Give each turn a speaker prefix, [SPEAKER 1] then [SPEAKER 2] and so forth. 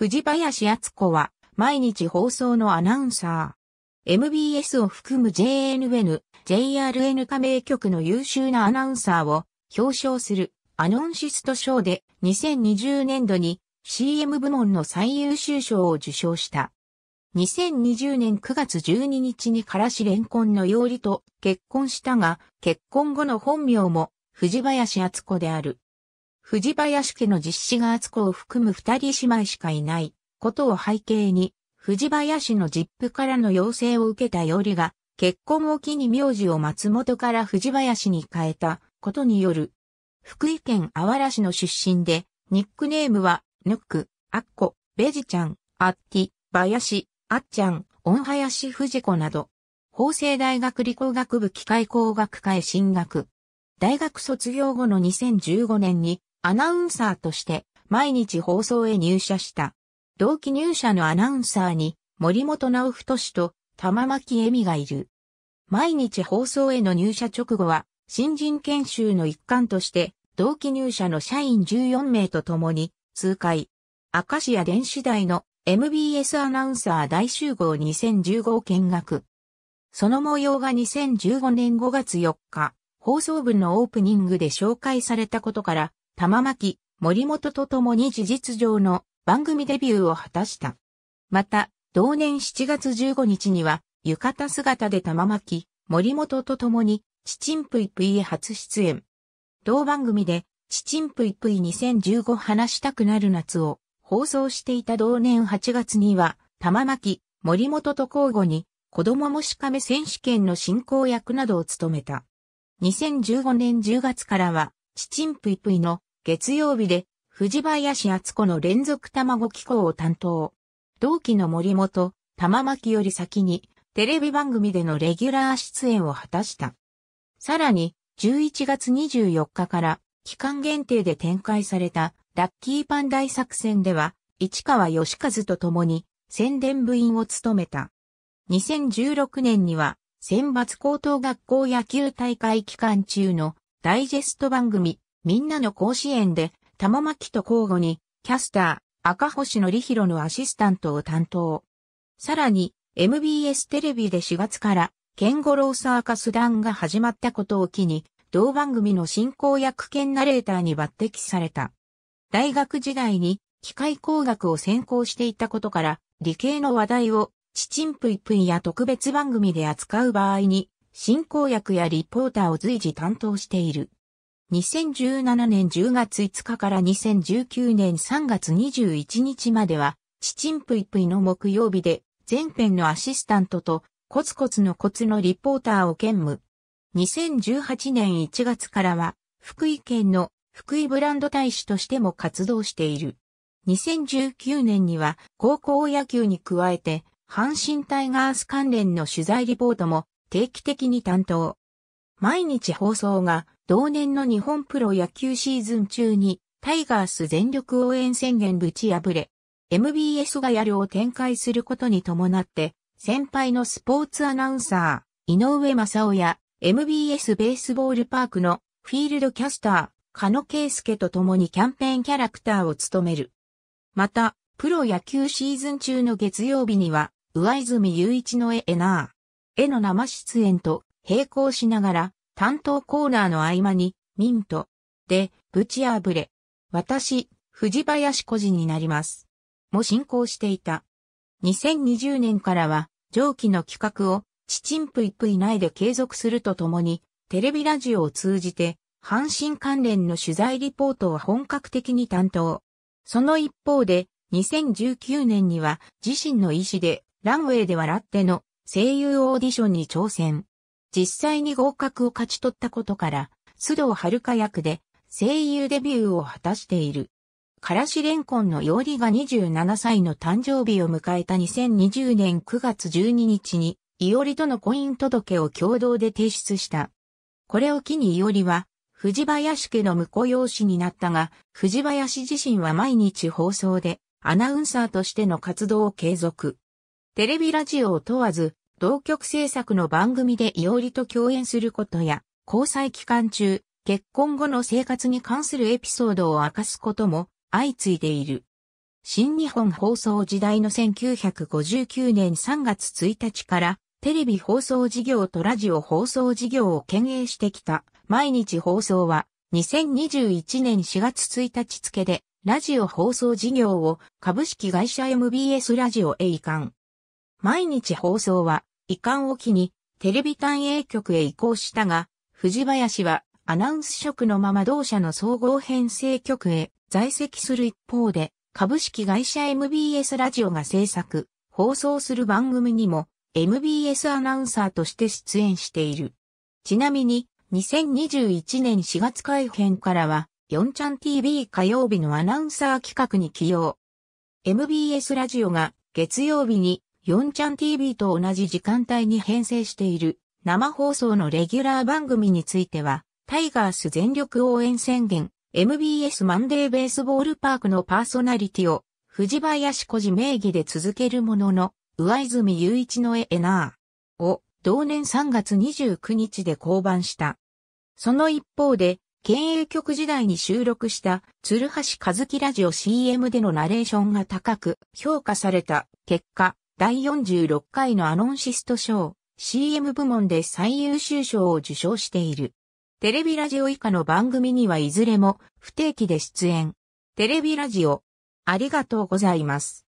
[SPEAKER 1] 藤林敦子は、毎日放送のアナウンサー。MBS を含む JNN、JRN 加盟局の優秀なアナウンサーを表彰するアノンシスト賞で2020年度に CM 部門の最優秀賞を受賞した。2020年9月12日にからしレンコンの料理と結婚したが、結婚後の本名も藤林敦子である。藤林家の実施が厚子を含む二人姉妹しかいないことを背景に、藤林の実父からの要請を受けたよりが、結婚を機に名字を松本から藤林に変えたことによる。福井県あわら市の出身で、ニックネームは、ヌック、アッコ、ベジちゃん、アッティ、バヤシ、アッちゃん、オンハヤシフジコなど、法政大学理工学部機械工学科へ進学。大学卒業後の2015年にアナウンサーとして毎日放送へ入社した。同期入社のアナウンサーに森本直太氏と玉巻恵美がいる。毎日放送への入社直後は新人研修の一環として同期入社の社員14名と共に通会。カシア電子代の MBS アナウンサー大集合2015を見学。その模様が2015年5月4日、放送部のオープニングで紹介されたことから、玉巻、森本と共に事実上の番組デビューを果たした。また、同年7月15日には、浴衣姿で玉巻、森本と共に、チチンプイプイへ初出演。同番組で、チチンプイプイ2015話したくなる夏を放送していた同年8月には、玉巻、森本と交互に、子供もしかめ選手権の進行役などを務めた。2015年10月からは、チチンプイプイの月曜日で、藤林敦子の連続卵機構を担当。同期の森本、玉巻より先に、テレビ番組でのレギュラー出演を果たした。さらに、11月24日から、期間限定で展開された、ラッキーパン大作戦では、市川義和と共に、宣伝部員を務めた。2016年には、選抜高等学校野球大会期間中のダイジェスト番組、みんなの甲子園で、玉巻と交互に、キャスター、赤星のりひろのアシスタントを担当。さらに、MBS テレビで4月から、ケンゴローサーカス団が始まったことを機に、同番組の進行役兼ナレーターに抜擢された。大学時代に、機械工学を専攻していたことから、理系の話題を、チチンプイプイや特別番組で扱う場合に、進行役やリポーターを随時担当している。2017年10月5日から2019年3月21日までは、チチンプイプイの木曜日で、前編のアシスタントと、コツコツのコツのリポーターを兼務。2018年1月からは、福井県の福井ブランド大使としても活動している。2019年には、高校野球に加えて、阪神タイガース関連の取材リポートも定期的に担当。毎日放送が同年の日本プロ野球シーズン中にタイガース全力応援宣言ぶち破れ、MBS がやるを展開することに伴って、先輩のスポーツアナウンサー、井上正夫や MBS ベースボールパークのフィールドキャスター、加野圭介と共にキャンペーンキャラクターを務める。また、プロ野球シーズン中の月曜日には、上泉雄一のエナー、絵の生出演と並行しながら、担当コーナーの合間に、ミント、で、ぶち破れ。私、藤林個人になります。も進行していた。2020年からは、上記の企画を、チチンプイプイ内で継続するとともに、テレビラジオを通じて、阪神関連の取材リポートを本格的に担当。その一方で、2019年には自身の意思でランウェイで笑っての声優オーディションに挑戦。実際に合格を勝ち取ったことから、須藤遥役で声優デビューを果たしている。からしレンコンの伊織が27歳の誕生日を迎えた2020年9月12日に、いおりとの婚姻届を共同で提出した。これを機にいおりは、藤林家の婿養子になったが、藤林自身は毎日放送で、アナウンサーとしての活動を継続。テレビラジオを問わず、同局制作の番組でいおりと共演することや、交際期間中、結婚後の生活に関するエピソードを明かすことも相次いでいる。新日本放送時代の1959年3月1日からテレビ放送事業とラジオ放送事業を兼営してきた毎日放送は2021年4月1日付でラジオ放送事業を株式会社 MBS ラジオへ移管。毎日放送は遺憾を機にテレビ単営局へ移行したが、藤林はアナウンス職のまま同社の総合編成局へ在籍する一方で、株式会社 MBS ラジオが制作、放送する番組にも MBS アナウンサーとして出演している。ちなみに、2021年4月改編からは、4ちゃん TV 火曜日のアナウンサー企画に起用。MBS ラジオが月曜日に4チャン TV と同じ時間帯に編成している生放送のレギュラー番組については、タイガース全力応援宣言、MBS マンデーベースボールパークのパーソナリティを、藤林小路名義で続けるものの、上泉雄一のエナーを同年3月29日で降板した。その一方で、県営局時代に収録した鶴橋和樹ラジオ CM でのナレーションが高く評価された結果、第46回のアノンシスト賞、CM 部門で最優秀賞を受賞している。テレビラジオ以下の番組にはいずれも不定期で出演。テレビラジオ、ありがとうございます。